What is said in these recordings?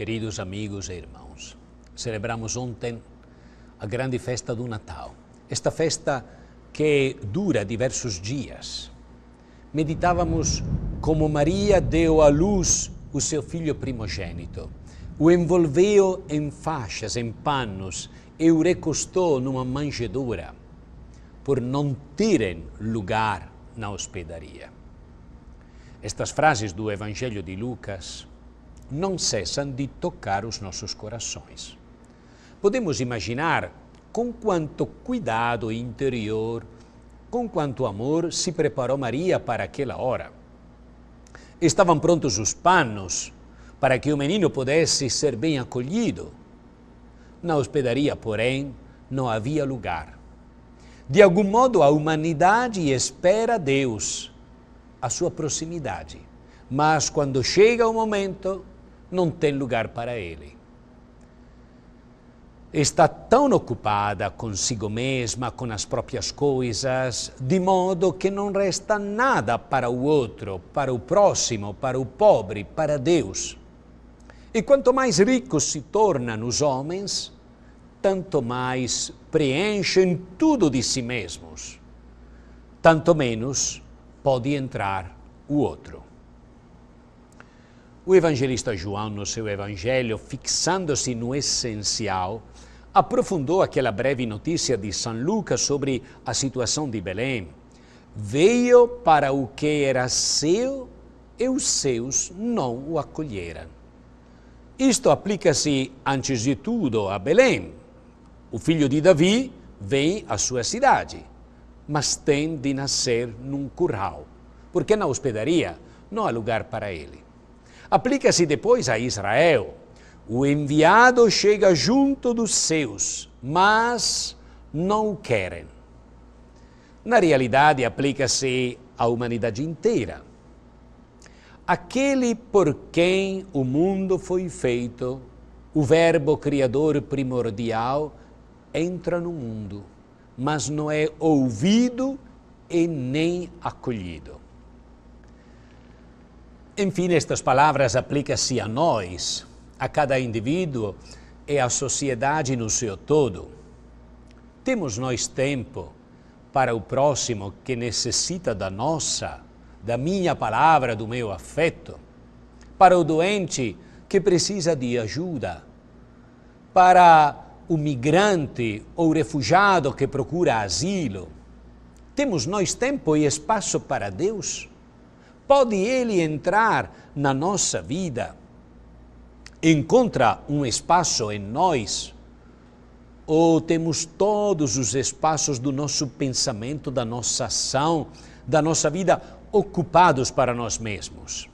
Queridos amigos e irmãos, celebramos ontem a grande festa do Natal. Esta festa que dura diversos dias. Meditávamos como Maria deu à luz o seu filho primogênito, o envolveu em faixas, em panos e o recostou numa manjedoura, por não terem lugar na hospedaria. Estas frases do Evangelho de Lucas não cessam de tocar os nossos corações. Podemos imaginar com quanto cuidado interior, com quanto amor se preparou Maria para aquela hora. Estavam prontos os panos para que o menino pudesse ser bem acolhido. Na hospedaria, porém, não havia lugar. De algum modo, a humanidade espera Deus, a sua proximidade. Mas quando chega o momento, não tem lugar para ele. Está tão ocupada consigo mesma, com as próprias coisas, de modo que não resta nada para o outro, para o próximo, para o pobre, para Deus. E quanto mais ricos se tornam os homens, tanto mais preenchem tudo de si mesmos, tanto menos pode entrar o outro. O evangelista João, no seu evangelho, fixando-se no essencial, aprofundou aquela breve notícia de São Lucas sobre a situação de Belém. Veio para o que era seu e os seus não o acolheram. Isto aplica-se, antes de tudo, a Belém. O filho de Davi vem à sua cidade, mas tem de nascer num curral, porque na hospedaria não há lugar para ele. Aplica-se depois a Israel. O enviado chega junto dos seus, mas não o querem. Na realidade, aplica-se à humanidade inteira. Aquele por quem o mundo foi feito, o Verbo Criador primordial, entra no mundo, mas não é ouvido e nem acolhido. Enfim, estas palavras aplicam-se a nós, a cada indivíduo e à sociedade no seu todo. Temos nós tempo para o próximo que necessita da nossa, da minha palavra, do meu afeto, para o doente que precisa de ajuda, para o migrante ou refugiado que procura asilo. Temos nós tempo e espaço para Deus? pode ele entrar na nossa vida? Encontra um espaço em nós? Ou temos todos os espaços do nosso pensamento, da nossa ação, da nossa vida ocupados para nós mesmos?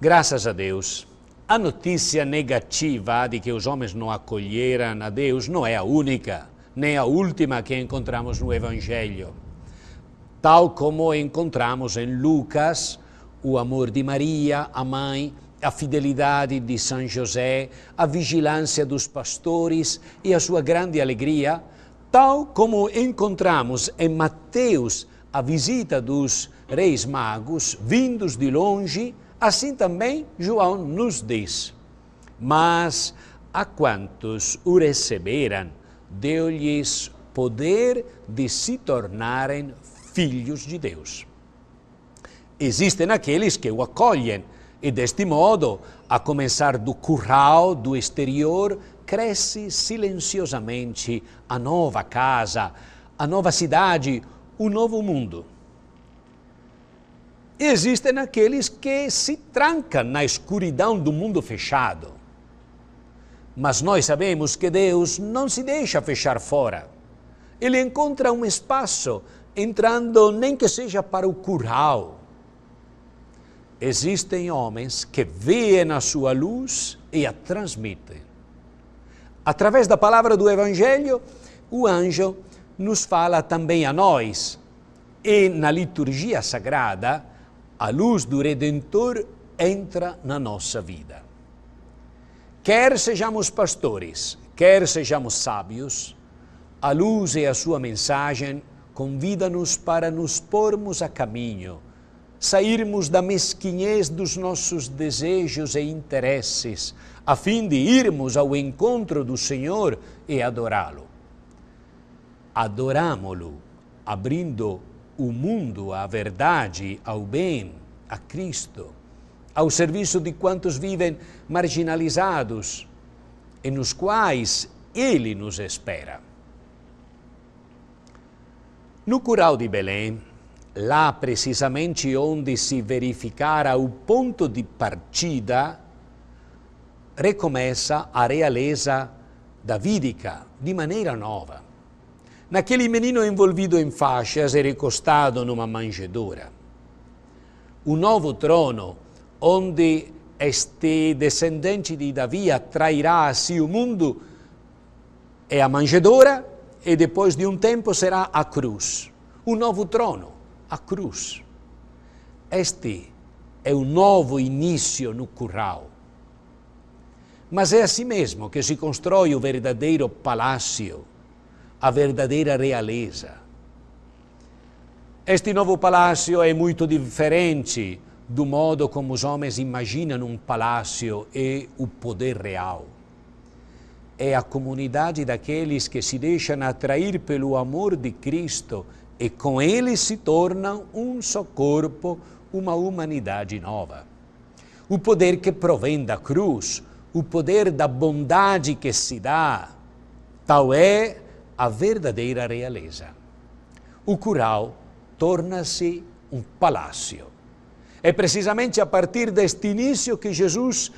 Graças a Deus, a notícia negativa de que os homens não acolheram a Deus não é a única, nem a última que encontramos no Evangelho tal como encontramos em Lucas, o amor de Maria, a mãe, a fidelidade de São José, a vigilância dos pastores e a sua grande alegria, tal como encontramos em Mateus a visita dos reis magos vindos de longe, assim também João nos diz. Mas a quantos o receberam, deu-lhes poder de se tornarem filhos de Deus. Existem aqueles que o acolhem e, deste modo, a começar do curral, do exterior, cresce silenciosamente a nova casa, a nova cidade, o novo mundo. Existem aqueles que se trancam na escuridão do mundo fechado. Mas nós sabemos que Deus não se deixa fechar fora. Ele encontra um espaço entrando nem que seja para o curral. Existem homens que veem a sua luz e a transmitem. Através da palavra do Evangelho, o anjo nos fala também a nós. E na liturgia sagrada, a luz do Redentor entra na nossa vida. Quer sejamos pastores, quer sejamos sábios, a luz e é a sua mensagem convida-nos para nos pormos a caminho, sairmos da mesquinhez dos nossos desejos e interesses, a fim de irmos ao encontro do Senhor e adorá-lo. Adorámo-lo, abrindo o mundo à verdade, ao bem, a Cristo, ao serviço de quantos vivem marginalizados e nos quais Ele nos espera. No curau de Belém, lá precisamente onde se verificara o ponto de partida, recomeça a realeza davídica de maneira nova. Naquele menino envolvido em faixas e recostado numa manjedoura. Um novo trono onde este descendente de Davi atrairá a si o mundo é a manjedoura e depois de um tempo será a cruz. Um novo trono, a cruz. Este é um novo início no curral. Mas é assim mesmo que se constrói o verdadeiro palácio, a verdadeira realeza. Este novo palácio é muito diferente do modo como os homens imaginam um palácio e o poder real é a comunidade daqueles que se deixam atrair pelo amor de Cristo e com ele se tornam um só corpo, uma humanidade nova. O poder que provém da cruz, o poder da bondade que se dá, tal é a verdadeira realeza. O curral torna-se um palácio. É precisamente a partir deste início que Jesus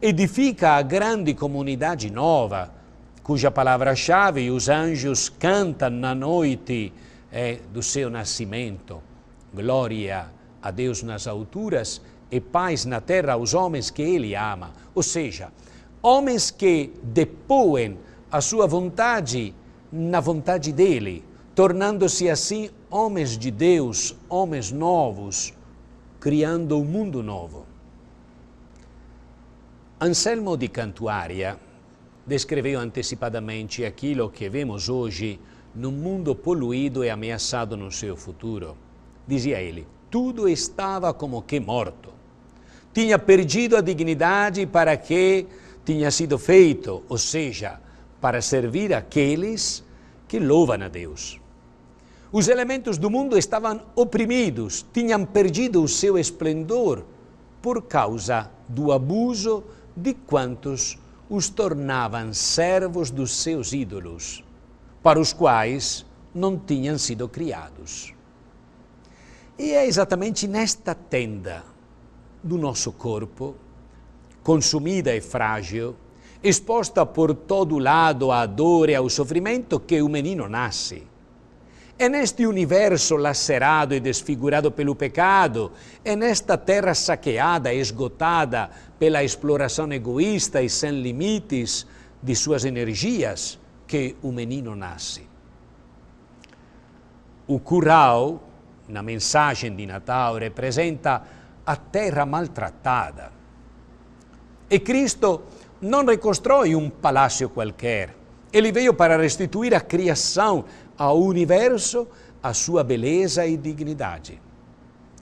edifica a grande comunidade nova, cuja palavra-chave os anjos cantam na noite é, do seu nascimento. Glória a Deus nas alturas e paz na terra aos homens que Ele ama. Ou seja, homens que depõem a sua vontade na vontade dele, tornando-se assim homens de Deus, homens novos, criando um mundo novo. Anselmo de Cantuária descreveu antecipadamente aquilo que vemos hoje num mundo poluído e ameaçado no seu futuro. Dizia ele: tudo estava como que morto. Tinha perdido a dignidade para que tinha sido feito, ou seja, para servir aqueles que louvam a Deus. Os elementos do mundo estavam oprimidos, tinham perdido o seu esplendor por causa do abuso de quantos os tornavam servos dos seus ídolos, para os quais não tinham sido criados. E é exatamente nesta tenda do nosso corpo, consumida e frágil, exposta por todo lado à dor e ao sofrimento, que o menino nasce é neste universo lacerado e desfigurado pelo pecado, é nesta terra saqueada e esgotada pela exploração egoísta e sem limites de suas energias, que o menino nasce. O curral, na mensagem de Natal, representa a terra maltratada. E Cristo não reconstrói um palácio qualquer. Ele veio para restituir a criação ao universo a sua beleza e dignidade.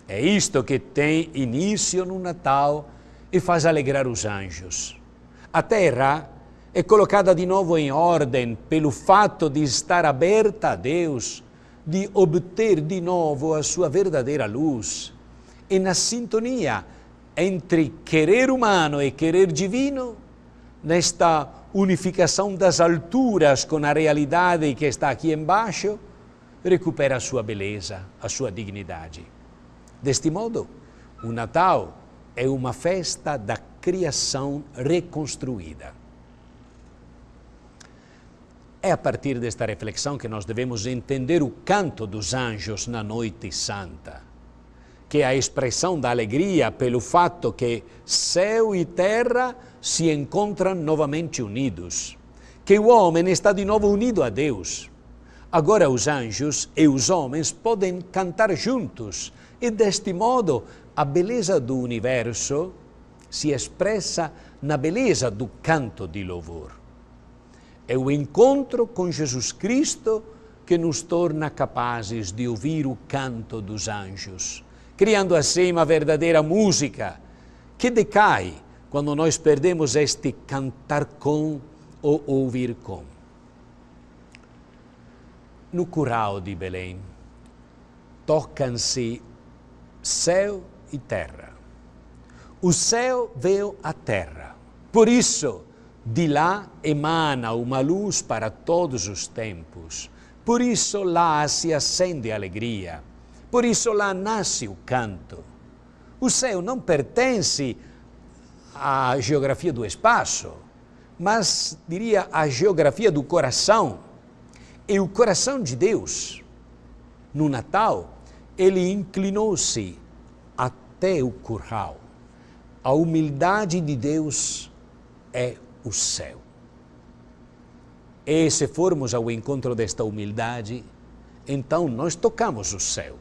É isto que tem início no Natal e faz alegrar os anjos. A terra é colocada de novo em ordem pelo fato de estar aberta a Deus, de obter de novo a sua verdadeira luz. E na sintonia entre querer humano e querer divino, nesta unificação das alturas com a realidade que está aqui embaixo, recupera a sua beleza, a sua dignidade. Deste modo, o Natal é uma festa da criação reconstruída. É a partir desta reflexão que nós devemos entender o canto dos anjos na Noite Santa que é a expressão da alegria pelo fato que céu e terra se encontram novamente unidos, que o homem está de novo unido a Deus. Agora os anjos e os homens podem cantar juntos, e deste modo a beleza do universo se expressa na beleza do canto de louvor. É o encontro com Jesus Cristo que nos torna capazes de ouvir o canto dos anjos criando assim uma verdadeira música que decai quando nós perdemos este cantar com ou ouvir com. No curral de Belém, tocam-se céu e terra. O céu veio à terra. Por isso, de lá emana uma luz para todos os tempos. Por isso, lá se acende alegria. Por isso lá nasce o canto. O céu não pertence à geografia do espaço, mas diria à geografia do coração. E o coração de Deus, no Natal, ele inclinou-se até o curral. A humildade de Deus é o céu. E se formos ao encontro desta humildade, então nós tocamos o céu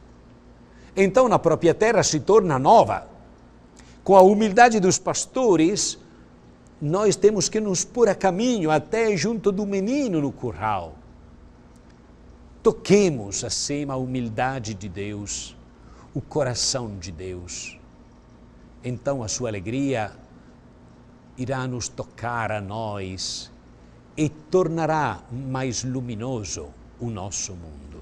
então a própria terra se torna nova. Com a humildade dos pastores, nós temos que nos pôr a caminho até junto do menino no curral. Toquemos acima a humildade de Deus, o coração de Deus. Então a sua alegria irá nos tocar a nós e tornará mais luminoso o nosso mundo.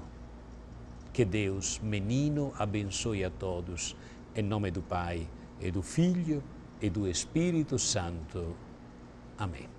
Que Deus, menino, abençoe a todos. Em nome do Pai, e do Filho e do Espírito Santo. Amém.